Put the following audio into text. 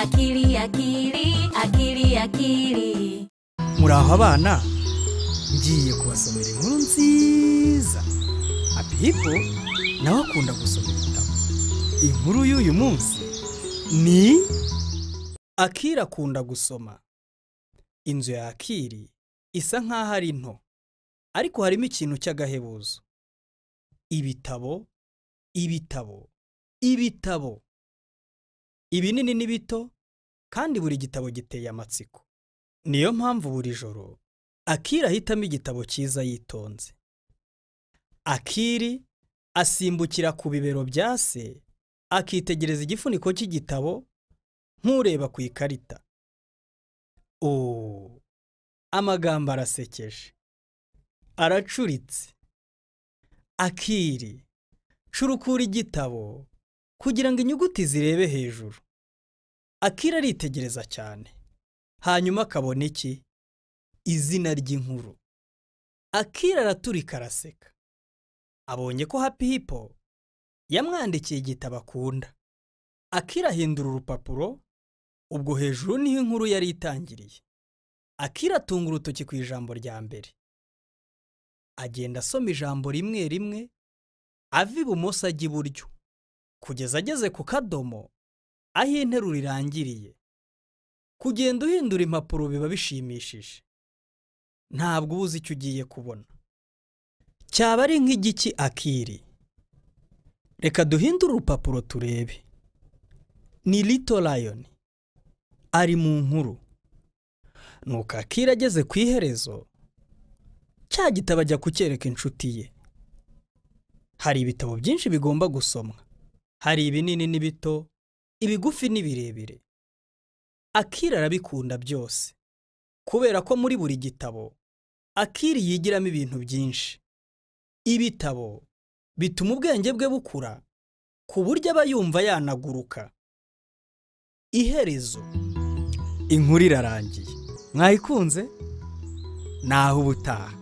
akili akili akili akili muraho abana ngiye kubasomera inkuru nziza abihipo nawe akunda gusoma ibitabo inkuru y'uyu munsi ni akira akunda gusoma inzu ya akiri isa nk'aho ari nto ariko harimo ikintu cy'agahebuzo ibitabo ibitabo ibitabo ibinini n'ibito kandi buri gitabo giteye amatsiko niyo mpamvu buri joro akira ahitamo igitabo cyiza yitonze akiri asimbukira ku bibero bya se akitegereza igifuniko cy'igitabo nk'ureba ku ikarita ubu amagambo arasekeje aracuritse akiri curukura igitabo kugira ngo inyuguti zirebe hejuru akira aritegereza cyane hanyuma akabona iki izina ry'inkuru akira araturika araseka abonye ko happy hippo yamwandikiye igitabo akunda akira ahindura urupapuro ubwo hejuru niho inkuru yari itangiriye akira atunga urutoki ku ijambo rya mbere agenda asoma ijambo rimwe rimwe ava ibumoso ajya iburyo kugeza ageze ku kadomo aho interuro irangiriye kugenda uhindura impapuro biba bishimishije ntabwo uba uzi icyo ugiye kubona cyaba ari nk'igiki akiri reka duhindure urupapuro turebe ni rito rayoni ari mu nkuru nuko akira ageze ku iherezo cya gitabo ajya kucyereka inshuti ye hari ibitabo byinshi bigomba gusomwa hari ibinini n'ibito ibigufi n'ibirebire akira arabikunda byose kubera ko muri buri gitabo akiri yigiramo ibintu byinshi ibitabo bituma ubwenge bwe bukura ku buryo aba yumva yanaguruka iherezo inkuru irarangiye mwayikunze naho ubutaha